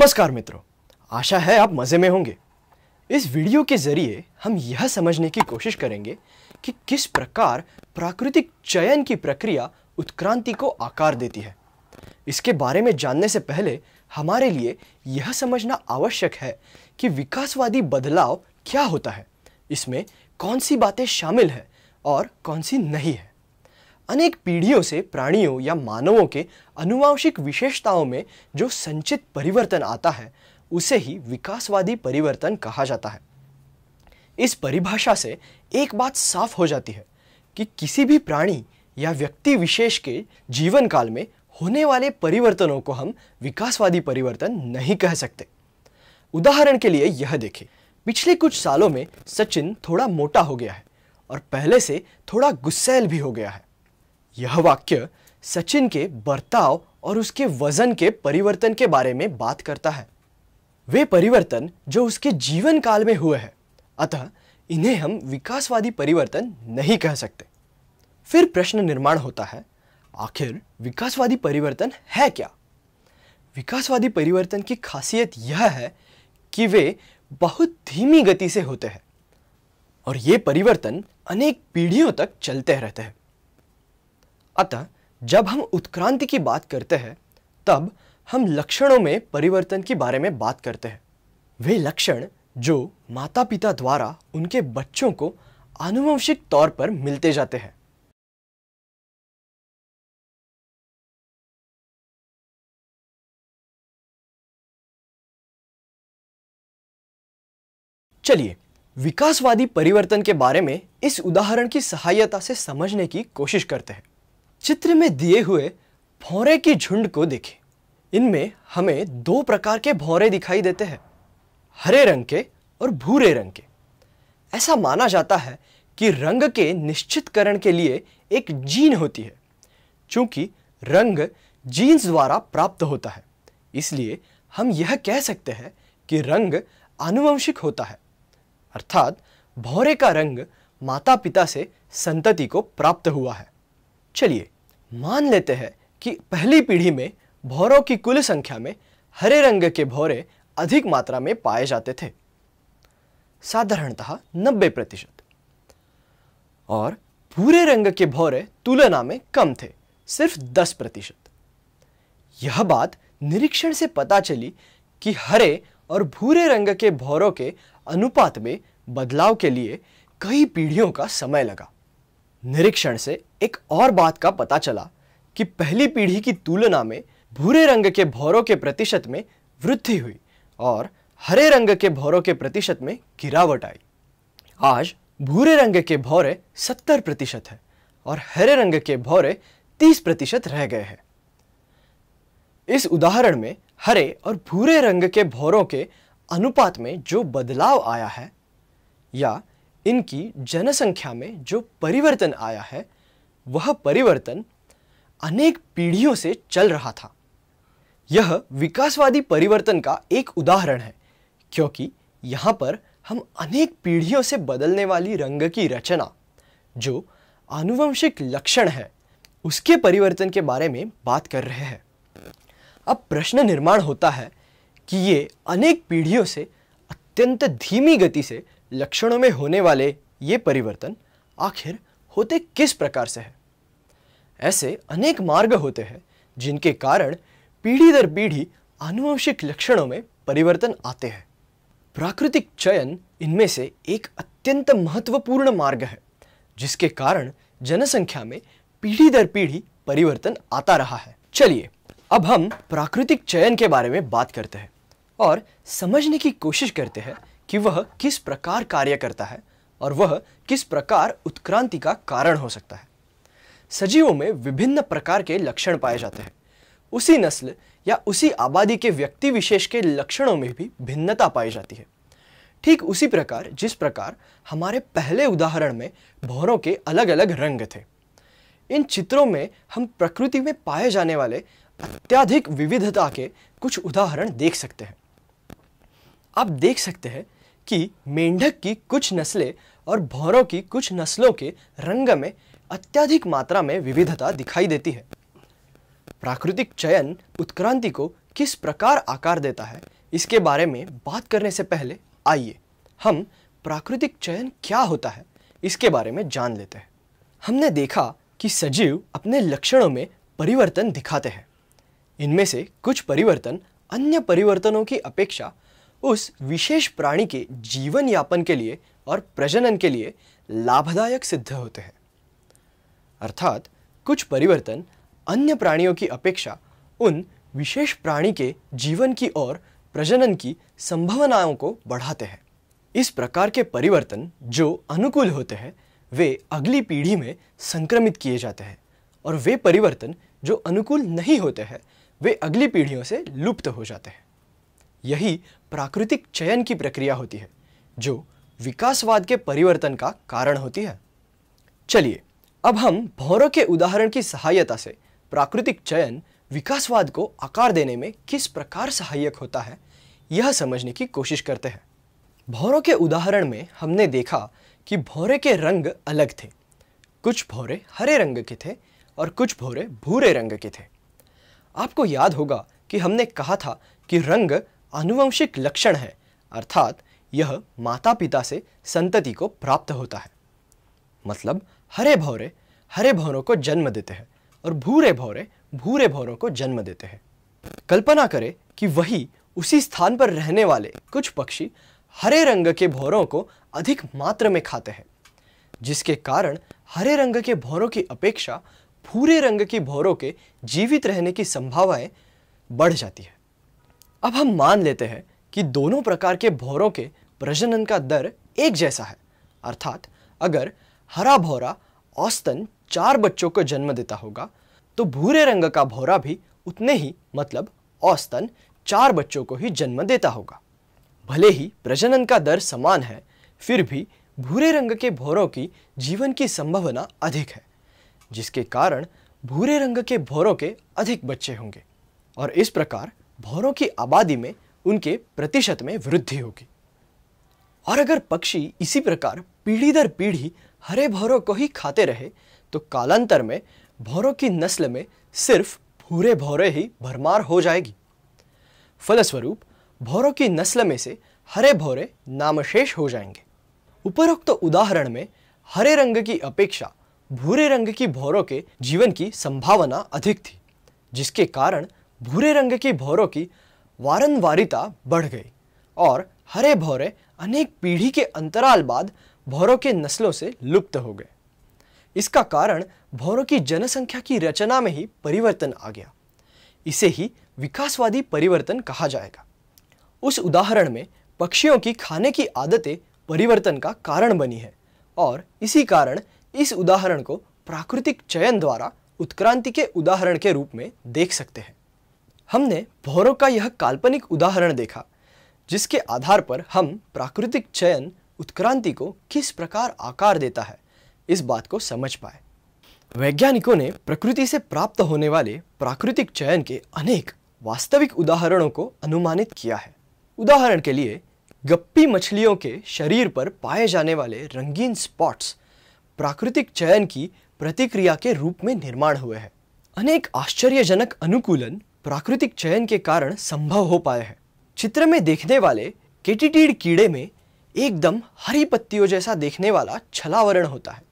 नमस्कार मित्रों आशा है आप मज़े में होंगे इस वीडियो के ज़रिए हम यह समझने की कोशिश करेंगे कि किस प्रकार प्राकृतिक चयन की प्रक्रिया उत्क्रांति को आकार देती है इसके बारे में जानने से पहले हमारे लिए यह समझना आवश्यक है कि विकासवादी बदलाव क्या होता है इसमें कौन सी बातें शामिल है और कौन सी नहीं है अनेक पीढ़ियों से प्राणियों या मानवों के अनुवांशिक विशेषताओं में जो संचित परिवर्तन आता है उसे ही विकासवादी परिवर्तन कहा जाता है इस परिभाषा से एक बात साफ हो जाती है कि किसी भी प्राणी या व्यक्ति विशेष के जीवन काल में होने वाले परिवर्तनों को हम विकासवादी परिवर्तन नहीं कह सकते उदाहरण के लिए यह देखें पिछले कुछ सालों में सचिन थोड़ा मोटा हो गया है और पहले से थोड़ा गुस्सैल भी हो गया है यह वाक्य सचिन के बर्ताव और उसके वजन के परिवर्तन के बारे में बात करता है वे परिवर्तन जो उसके जीवन काल में हुए हैं अतः इन्हें हम विकासवादी परिवर्तन नहीं कह सकते फिर प्रश्न निर्माण होता है आखिर विकासवादी परिवर्तन है क्या विकासवादी परिवर्तन की खासियत यह है कि वे बहुत धीमी गति से होते हैं और ये परिवर्तन अनेक पीढ़ियों तक चलते रहते हैं अतः जब हम उत्क्रांति की बात करते हैं तब हम लक्षणों में परिवर्तन के बारे में बात करते हैं वे लक्षण जो माता पिता द्वारा उनके बच्चों को आनुवंशिक तौर पर मिलते जाते हैं चलिए विकासवादी परिवर्तन के बारे में इस उदाहरण की सहायता से समझने की कोशिश करते हैं चित्र में दिए हुए भौरे की झुंड को देखें इनमें हमें दो प्रकार के भौरे दिखाई देते हैं हरे रंग के और भूरे रंग के ऐसा माना जाता है कि रंग के निश्चितकरण के लिए एक जीन होती है क्योंकि रंग जीन्स द्वारा प्राप्त होता है इसलिए हम यह कह सकते हैं कि रंग आनुवंशिक होता है अर्थात भौरे का रंग माता पिता से संतति को प्राप्त हुआ है चलिए मान लेते हैं कि पहली पीढ़ी में भौरों की कुल संख्या में हरे रंग के भौरे अधिक मात्रा में पाए जाते थे साधारणतः 90 प्रतिशत और भूरे रंग के भौरे तुलना में कम थे सिर्फ 10 प्रतिशत यह बात निरीक्षण से पता चली कि हरे और भूरे रंग के भौरों के अनुपात में बदलाव के लिए कई पीढ़ियों का समय लगा निरीक्षण से एक और बात का पता चला कि पहली पीढ़ी की तुलना में भूरे रंग के भौरों के प्रतिशत में वृद्धि हुई और हरे रंग के भौरों के प्रतिशत में गिरावट आई आज भूरे रंग के भौरे 70 प्रतिशत है और हरे रंग के भौरे 30 प्रतिशत रह गए हैं इस उदाहरण में हरे और भूरे रंग के भौरों के अनुपात में जो बदलाव आया है या इनकी जनसंख्या में जो परिवर्तन आया है वह परिवर्तन अनेक पीढ़ियों से चल रहा था यह विकासवादी परिवर्तन का एक उदाहरण है क्योंकि यहाँ पर हम अनेक पीढ़ियों से बदलने वाली रंग की रचना जो आनुवंशिक लक्षण है उसके परिवर्तन के बारे में बात कर रहे हैं अब प्रश्न निर्माण होता है कि ये अनेक पीढ़ियों से अत्यंत धीमी गति से लक्षणों में होने वाले ये परिवर्तन आखिर होते किस प्रकार से हैं ऐसे अनेक मार्ग होते हैं जिनके कारण पीढ़ी दर पीढ़ी आनुवंशिक लक्षणों में परिवर्तन आते हैं प्राकृतिक चयन इनमें से एक अत्यंत महत्वपूर्ण मार्ग है जिसके कारण जनसंख्या में पीढ़ी दर पीढ़ी परिवर्तन आता रहा है चलिए अब हम प्राकृतिक चयन के बारे में बात करते हैं और समझने की कोशिश करते हैं कि वह किस प्रकार कार्य करता है और वह किस प्रकार उत्क्रांति का कारण हो सकता है सजीवों में विभिन्न प्रकार के लक्षण पाए जाते हैं उसी नस्ल या उसी आबादी के व्यक्ति विशेष के लक्षणों में भी भिन्नता पाई जाती है ठीक उसी प्रकार जिस प्रकार हमारे पहले उदाहरण में भौरों के अलग अलग रंग थे इन चित्रों में हम प्रकृति में पाए जाने वाले अत्याधिक विविधता के कुछ उदाहरण देख सकते हैं आप देख सकते हैं कि मेंढक की कुछ नस्लें और भौरों की कुछ नस्लों के रंग में अत्यधिक मात्रा में विविधता दिखाई देती है प्राकृतिक चयन उत्क्रांति को किस प्रकार आकार देता है इसके बारे में बात करने से पहले आइए हम प्राकृतिक चयन क्या होता है इसके बारे में जान लेते हैं हमने देखा कि सजीव अपने लक्षणों में परिवर्तन दिखाते हैं इनमें से कुछ परिवर्तन अन्य परिवर्तनों की अपेक्षा उस विशेष प्राणी के जीवन यापन के लिए और प्रजनन के लिए लाभदायक सिद्ध होते हैं अर्थात कुछ परिवर्तन अन्य प्राणियों की अपेक्षा उन विशेष प्राणी के जीवन की और प्रजनन की संभावनाओं को बढ़ाते हैं इस प्रकार के परिवर्तन जो अनुकूल होते हैं वे अगली पीढ़ी में संक्रमित किए जाते हैं और वे परिवर्तन जो अनुकूल नहीं होते हैं वे अगली पीढ़ियों से लुप्त हो जाते हैं यही प्राकृतिक चयन की प्रक्रिया होती है जो विकासवाद के परिवर्तन का कारण होती है चलिए अब हम भौरों के उदाहरण की सहायता से प्राकृतिक चयन विकासवाद को आकार देने में किस प्रकार सहायक होता है यह समझने की कोशिश करते हैं भौरों के उदाहरण में हमने देखा कि भौरे के रंग अलग थे कुछ भौरे हरे रंग के थे और कुछ भौरे भूरे रंग के थे आपको याद होगा कि हमने कहा था कि रंग आनुवंशिक लक्षण है अर्थात यह माता पिता से संतति को प्राप्त होता है मतलब हरे भौरे हरे भौरों को जन्म देते हैं और भूरे भौरे भूरे भौरों को जन्म देते हैं कल्पना करें कि वही उसी स्थान पर रहने वाले कुछ पक्षी हरे रंग के भौरों को अधिक मात्रा में खाते हैं जिसके कारण हरे रंग के भौरों की अपेक्षा भूरे रंग के भौरों के जीवित रहने की संभावनाएं बढ़ जाती है अब हम मान लेते हैं कि दोनों प्रकार के भौरों के प्रजनन का दर एक जैसा है अर्थात अगर हरा भौरा औस्तन चार बच्चों को जन्म देता होगा तो भूरे रंग का भौरा भी उतने ही मतलब औस्तन चार बच्चों को ही जन्म देता होगा भले ही प्रजनन का दर समान है फिर भी भूरे रंग के भौरों की जीवन की संभावना अधिक है जिसके कारण भूरे रंग के भौरों के अधिक बच्चे होंगे और इस प्रकार भौरों की आबादी में उनके प्रतिशत में वृद्धि होगी और अगर पक्षी इसी प्रकार पीढ़ी दर पीढ़ी हरे भौरों को ही खाते रहे तो कालांतर में भौरों की नस्ल में सिर्फ भूरे भौरे ही भरमार हो जाएगी फलस्वरूप भौरों की नस्ल में से हरे भौरे नामशेष हो जाएंगे उपरोक्त तो उदाहरण में हरे रंग की अपेक्षा भूरे रंग की भौरों के जीवन की संभावना अधिक थी जिसके कारण भूरे रंग की भौरों की वारंवारिता बढ़ गई और हरे भौरे अनेक पीढ़ी के अंतराल बाद भौरों के नस्लों से लुप्त हो गए इसका कारण भौरों की जनसंख्या की रचना में ही परिवर्तन आ गया इसे ही विकासवादी परिवर्तन कहा जाएगा उस उदाहरण में पक्षियों की खाने की आदतें परिवर्तन का कारण बनी है और इसी कारण इस उदाहरण को प्राकृतिक चयन द्वारा उत्क्रांति के उदाहरण के रूप में देख सकते हैं हमने भौरों का यह काल्पनिक उदाहरण देखा जिसके आधार पर हम प्राकृतिक चयन उत्क्रांति को किस प्रकार आकार देता है इस बात को समझ पाए वैज्ञानिकों ने प्रकृति से प्राप्त होने वाले प्राकृतिक चयन के अनेक वास्तविक उदाहरणों को अनुमानित किया है उदाहरण के लिए गप्पी मछलियों के शरीर पर पाए जाने वाले रंगीन स्पॉट्स प्राकृतिक चयन की प्रतिक्रिया के रूप में निर्माण हुए हैं अनेक आश्चर्यजनक अनुकूलन प्राकृतिक चयन के कारण संभव हो पाए हैं चित्र में देखने वाले केटीटीड कीड़े में एकदम हरी पत्तियों जैसा देखने वाला छलावरण होता है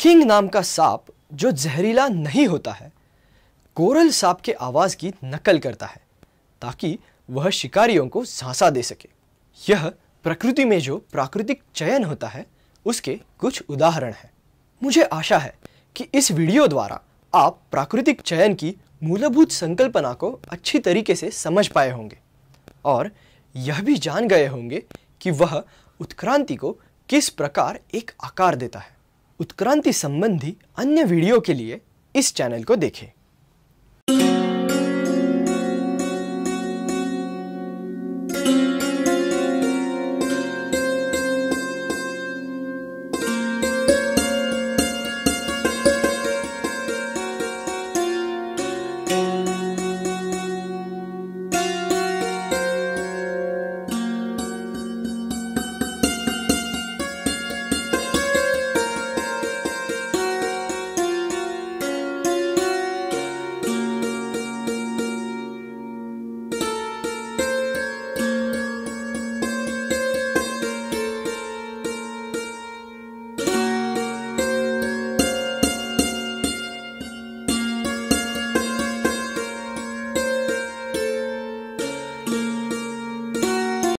किंग नाम का सांप जो जहरीला नहीं होता है कोरल सांप के आवाज़ की नकल करता है ताकि वह शिकारियों को झांसा दे सके यह प्रकृति में जो प्राकृतिक चयन होता है उसके कुछ उदाहरण हैं मुझे आशा है कि इस वीडियो द्वारा आप प्राकृतिक चयन की मूलभूत संकल्पना को अच्छी तरीके से समझ पाए होंगे और यह भी जान गए होंगे कि वह उत्क्रांति को किस प्रकार एक आकार देता है उत्क्रांति संबंधी अन्य वीडियो के लिए इस चैनल को देखें